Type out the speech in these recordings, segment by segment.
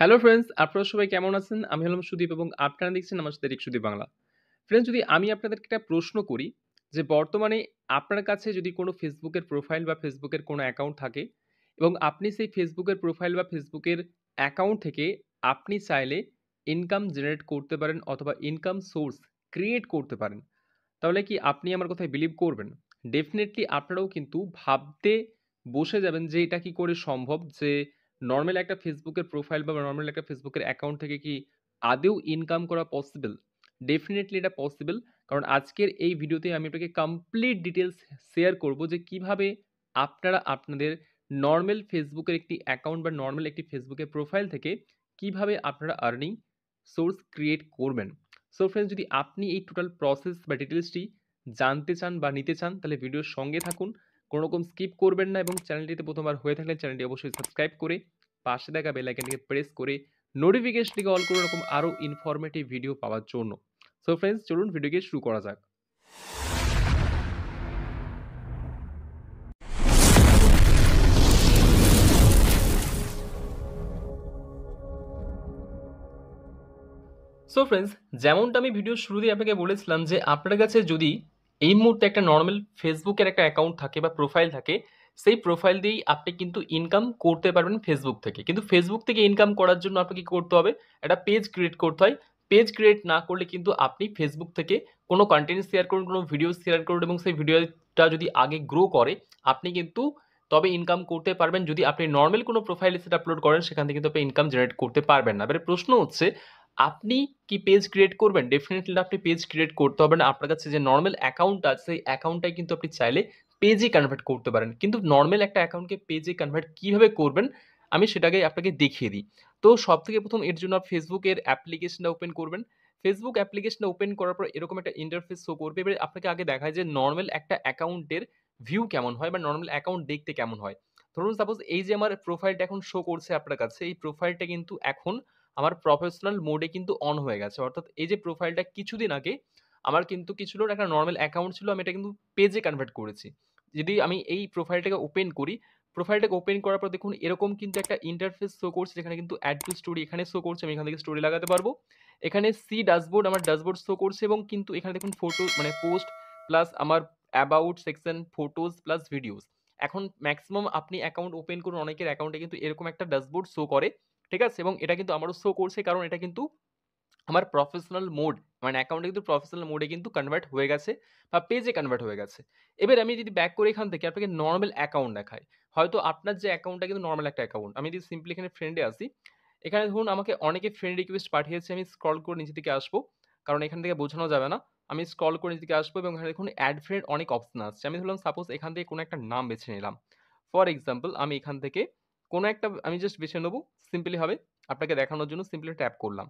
hello friends আপনারা সবাই কেমন আছেন আমি হলাম সুদীপ এবং আপনারা দেখছেন আমার সাথে সুদীপ বাংলা ফ্রেন্ডস যদি আমি আপনাদেরকে একটা প্রশ্ন করি যে বর্তমানে আপনার কাছে যদি কোনো ফেসবুকের প্রোফাইল বা ফেসবুকের কোনো অ্যাকাউন্ট থাকে এবং আপনি সেই ফেসবুকের প্রোফাইল বা ফেসবুকের অ্যাকাউন্ট থেকে আপনি চাইলে ইনকাম জেনারেট করতে পারেন অথবা ইনকাম সোর্স ক্রিয়েট করতে পারেন তাহলে কি আপনি আমার কথায় বিলিভ করবেন ডেফিনেটলি আপনারাও কিন্তু ভাবতে বসে যাবেন যে এটা কি করে সম্ভব যে নর্মাল একটা ফেসবুকের প্রোফাইল বা নর্মাল একটা ফেসবুকের অ্যাকাউন্ট থেকে কি আদেও ইনকাম করা পসিবল ডেফিনেটলি এটা পসিবল কারণ আজকের এই ভিডিওতে আমি আপনাকে কমপ্লিট ডিটেলস শেয়ার করব যে কিভাবে আপনারা আপনাদের নর্মাল ফেসবুকের একটি অ্যাকাউন্ট বা নর্মাল একটি ফেসবুকের প্রোফাইল থেকে কিভাবে আপনারা আর্নিং সোর্স ক্রিয়েট করবেন সো ফ্রেন্ডস যদি আপনি এই টোটাল প্রসেস বা ডিটেলসটি জানতে চান বা নিতে চান তাহলে ভিডিওর সঙ্গে থাকুন কোনো রকম স্কিপ করবেন না এবং চ্যানেলটিতে প্রথমবার হয়ে থাকলে চ্যানেলটি অবশ্যই সাবস্ক্রাইব করে পাশে দেখা বেল আইকনটিকে প্রেস করে নোটিফিকেশনটিকে অল করে রকম আরও ইনফরমেটিভ ভিডিও পাওয়ার জন্য সো ফ্রেন্ডস চলুন ভিডিওকে শুরু করা যাক সো ফ্রেন্ডস যেমনটা আমি ভিডিও শুরুতেই আপনাকে বলেছিলাম যে আপনার কাছে যদি এই মুহূর্তে একটা নর্মাল ফেসবুকের একটা অ্যাকাউন্ট থাকে বা প্রোফাইল থাকে সেই প্রোফাইল দিয়েই আপনি কিন্তু ইনকাম করতে পারবেন ফেসবুক থেকে কিন্তু ফেসবুক থেকে ইনকাম করার জন্য আপনাকে করতে হবে একটা পেজ ক্রিয়েট করতে হয় পেজ ক্রিয়েট না করলে কিন্তু আপনি ফেসবুক থেকে কোনো কন্টেন্ট শেয়ার করুন কোনো ভিডিও শেয়ার করুন এবং সেই ভিডিওটা যদি আগে গ্রো করে আপনি কিন্তু তবে ইনকাম করতে পারবেন যদি আপনি নর্মাল কোনো প্রোফাইলে সেটা আপলোড করেন সেখান থেকে কিন্তু আপনি ইনকাম জেনারেট করতে পারবেন না এবারে প্রশ্ন হচ্ছে আপনি কি পেজ ক্রিয়েট করবেন ডেফিনেটলি আপনি পেজ ক্রিয়েট করতে হবে না আপনার কাছে যে নর্মাল অ্যাকাউন্ট আছে সেই অ্যাকাউন্টটাই কিন্তু আপনি চাইলে পেজে কনভার্ট করতে পারেন কিন্তু নর্মাল একটা অ্যাকাউন্টকে পেজে কনভার্ট কীভাবে করবেন আমি সেটাকে আপনাকে দেখিয়ে দিই তো সব থেকে প্রথম এর জন্য ফেসবুকের অ্যাপ্লিকেশনটা ওপেন করবেন ফেসবুক অ্যাপ্লিকেশনটা ওপেন করার পর এরকম একটা ইন্টারফেস শো করবে এবারে আপনাকে আগে দেখায় যে নর্মাল একটা অ্যাকাউন্টের ভিউ কেমন হয় বা নর্মাল অ্যাকাউন্ট দেখতে কেমন হয় ধরুন সাপোজ এই যে আমার প্রোফাইলটা এখন শো করছে আপনার কাছে এই প্রোফাইলটা কিন্তু এখন আমার প্রফেশনাল মোডে কিন্তু অন হয়ে গেছে অর্থাৎ এই যে প্রোফাইলটা কিছুদিন আগে আমার কিন্তু কিছু লোক একটা নর্মাল অ্যাকাউন্ট ছিল আমি এটা কিন্তু পেজে কনভার্ট করেছি যদি আমি এই প্রোফাইলটাকে ওপেন করি প্রোফাইলটাকে ওপেন করার পর দেখুন এরকম কিন্তু একটা ইন্টারফেস শো করছে যেখানে কিন্তু অ্যাড টু স্টোরি এখানে শো করছে আমি এখান থেকে স্টোরি লাগাতে পারবো এখানে সি ড্যাশবোর্ড আমার ড্যাশবোর্ড শো করছে এবং কিন্তু এখানে দেখুন ফটো মানে পোস্ট প্লাস আমার about section photos plus videos এখন ম্যাক্সিমাম আপনি অ্যাকাউন্ট ওপেন করুন অনেকের অ্যাকাউন্টে কিন্তু এরকম একটা ড্যাশবোর্ড শো করে ঠিক আছে এবং এটা কিন্তু আমারও শো করছে কারণ এটা কিন্তু আমার প্রফেশনাল মোড মানে অ্যাকাউন্টে কিন্তু প্রফেশনাল মোডে কিন্তু কনভার্ট হয়ে গেছে বা পেজে কনভার্ট হয়ে গেছে এবার আমি যদি ব্যাক করে এখান থেকে আপনাকে নর্মাল অ্যাকাউন্ট দেখায় হয়তো আপনার যে অ্যাকাউন্টটা কিন্তু নর্মাল একটা অ্যাকাউন্ট আমি যদি সিম্পলি এখানে ফ্রেন্ডে আসি এখানে ধরুন আমাকে অনেকে ফ্রেন্ড রিকোয়েস্ট পাঠিয়েছে আমি স্ক্রল করে নিচে থেকে আসবো কারণ এখান থেকে বোঝানো যাবে না আমি স্ক্রল করে নিচে থেকে আসবো এবং এখানে দেখুন অ্যাড ফ্রেন্ড অনেক অপশন আসছে আমি ধরলাম সাপোজ এখান থেকে কোনো একটা নাম বেছে নিলাম ফর এক্সাম্পল আমি এখান থেকে কোনো একটা আমি জাস্ট বেছে নেবো সিম্পলি হবে আপনাকে দেখানোর জন্য সিম্পলি ট্যাপ করলাম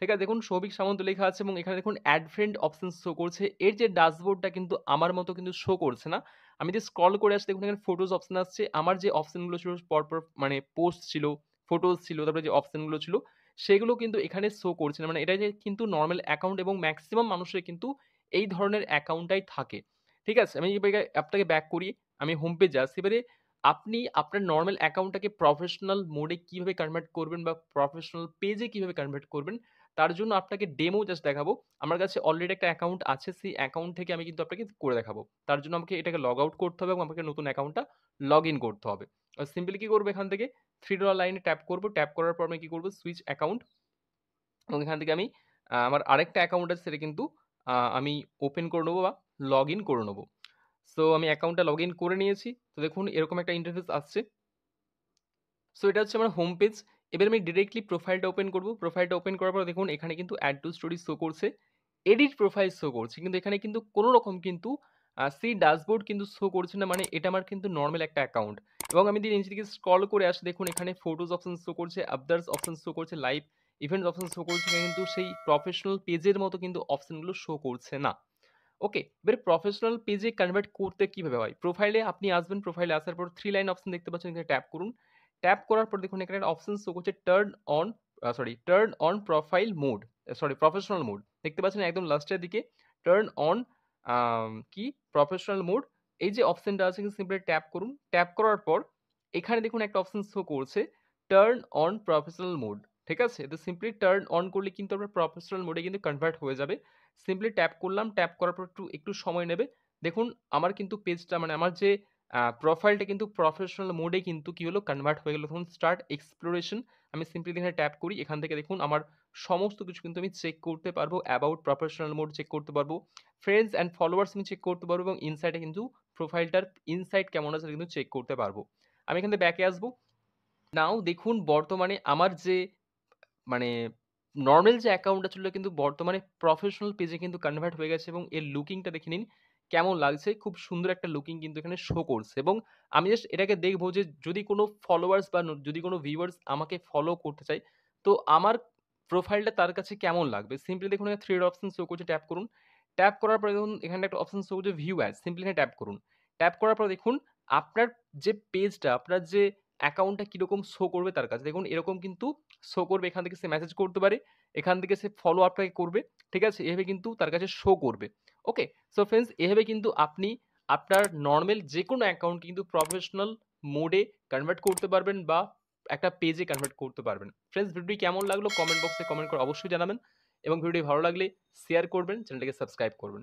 ঠিক আছে দেখুন সৌভিক সামন্ত লেখা আছে এবং এখানে দেখুন অ্যাড ফ্রেন্ড অপশন শো করছে এর যে ড্যাশবোর্ডটা কিন্তু আমার মতো কিন্তু শো করছে না আমি যে স্ক্রল করে আসছি দেখুন এখানে ফটোজ অপশন আসছে আমার যে অপশানগুলো ছিল পরপর মানে পোস্ট ছিল ফটোজ ছিল তারপরে যে অপশানগুলো ছিল সেগুলো কিন্তু এখানে শো করছে না মানে এটা যে কিন্তু নর্মাল অ্যাকাউন্ট এবং ম্যাক্সিমাম মানুষের কিন্তু এই ধরনের অ্যাকাউন্টটাই থাকে ঠিক আছে আমি অ্যাপটাকে ব্যাক করি আমি হোম পেজে আসছি এবারে আপনি আপনার নর্মাল অ্যাকাউন্টটাকে প্রফেশনাল মোডে কীভাবে কনভার্ট করবেন বা প্রফেশনাল পেজে কীভাবে কনভার্ট করবেন তার জন্য আপনাকে ডেমো জাস্ট দেখাবো আমার কাছে অলরেডি একটা অ্যাকাউন্ট আছে সেই অ্যাকাউন্ট থেকে আমি কিন্তু আপনাকে করে দেখাবো তার জন্য আমাকে এটাকে লগ আউট করতে হবে এবং আমাকে নতুন অ্যাকাউন্টটা লগ ইন করতে হবে আর সিম্পলি কী করবো এখান থেকে থ্রি ডলার লাইনে ট্যাপ করবো ট্যাপ করার পর আমি কী করবো সুইচ অ্যাকাউন্ট এবং এখান থেকে আমি আমার আরেকটা অ্যাকাউন্ট আছে সেটা কিন্তু আমি ওপেন করে নেবো বা লগ ইন করে নেবো সো আমি অ্যাকাউন্টটা লগ ইন করে নিয়েছি তো দেখুন এরকম একটা ইন্টারফেস আসছে সো এটা হচ্ছে আমার হোম পেজ এবার আমি ডিরেক্টলি প্রোফাইলটা ওপেন করব প্রোফাইলটা ওপেন করার পর দেখুন এখানে কিন্তু অ্যাড টু স্টোরি শো করছে এডিট প্রোফাইল শো করছে কিন্তু এখানে কিন্তু কোনো রকম কিন্তু সি ড্যাশবোর্ড কিন্তু শো করছে না মানে এটা আমার কিন্তু নর্মাল একটা অ্যাকাউন্ট এবং আমি যদি নিচে দিকে স্ক্রল করে আসি দেখুন এখানে ফটোজ অপশন শো করছে আবদার্স অপশন শো করছে লাইভ ইভেন্টস অপশন শো করছে কিন্তু সেই প্রফেশনাল পেজের মতো কিন্তু অপশনগুলো শো করছে না ওকে এবার প্রফেশনাল পেজে কনভার্ট করতে কীভাবে হয় প্রোফাইলে আপনি আসবেন প্রোফাইলে আসার পর থ্রি লাইন অপশন দেখতে পাচ্ছেন এখানে ট্যাপ করুন ট্যাপ করার পর দেখুন এখানে একটা অপশন শো করছে turn on sorry turn on profile mode sorry professional mode দেখতে পাচ্ছেন একদম লাস্টের দিকে টার্ন অন কি প্রফেশনাল মোড এই যে অপশনটা আছে সিম্পলি ট্যাপ করুন ট্যাপ করার পর এখানে দেখুন একটা অপশন শো করছে টার্ন অন প্রফেশনাল মোড ঠিক আছে তো সিম্পলি টার্ন অন করলে কিন্তু আপনার প্রফেশনাল মোডে কিন্তু কনভার্ট হয়ে যাবে সিম্পলি ট্যাপ করলাম ট্যাপ করার পর একটু একটু সময় নেবে দেখুন আমার কিন্তু পেজটা মানে আমার যে প্রোফাইলটা কিন্তু প্রফেশনাল মোডে কিন্তু কী হলো কনভার্ট হয়ে গেলো তখন স্টার্ট এক্সপ্লোরেশন আমি সিম্পলি এখানে ট্যাপ করি এখান থেকে দেখুন আমার সমস্ত কিছু কিন্তু আমি চেক করতে পারবো অ্যাবাউট প্রফেশনাল মোড চেক করতে পারবো ফ্রেন্ডস অ্যান্ড ফলোয়ার্স আমি চেক করতে পারবো এবং ইনসাইটে কিন্তু প্রোফাইলটার ইনসাইট কেমন আছে কিন্তু চেক করতে পারবো আমি এখান থেকে ব্যাকে আসবো নাও দেখুন বর্তমানে আমার যে মানে নর্মাল যে অ্যাকাউন্টটা ছিল কিন্তু বর্তমানে প্রফেশনাল পেজে কিন্তু কনভার্ট হয়ে গেছে এবং এর লুকিংটা দেখে নিন কেমন লাগছে খুব সুন্দর একটা লুকিং কিন্তু এখানে শো করছে এবং আমি জাস্ট এটাকে দেখবো যে যদি কোনো ফলোয়ার্স বা যদি কোনো ভিউয়ার্স আমাকে ফলো করতে চায় তো আমার প্রোফাইলটা তার কাছে কেমন লাগবে সিম্পলি দেখুন এখানে থ্রিড অপশন শো করছে ট্যাপ করুন ট্যাপ করার পরে দেখুন এখানে একটা অপশন শো করছে ভিউ অ্যাড সিম্পলি এখানে ট্যাপ করুন ট্যাপ করার পর দেখুন আপনার যে পেজটা আপনার যে অ্যাকাউন্টটা কীরকম শো করবে তার কাছে দেখুন এরকম কিন্তু শো করবে এখান থেকে সে মেসেজ করতে পারে এখান থেকে সে ফলো আপটাকে করবে ঠিক আছে এভাবে কিন্তু তার কাছে শো করবে ওকে সো ফ্রেন্ডস এভাবে কিন্তু আপনি আপনার নর্মাল যে কোনো অ্যাকাউন্ট কিন্তু প্রফেশনাল মোডে কনভার্ট করতে পারবেন বা একটা পেজে কনভার্ট করতে পারবেন ফ্রেন্ডস ভিডিওটি কেমন লাগলো কমেন্ট বক্সে কমেন্ট করে অবশ্যই জানাবেন এবং ভিডিওটি ভালো লাগলে শেয়ার করবেন চ্যানেলটিকে সাবস্ক্রাইব করবেন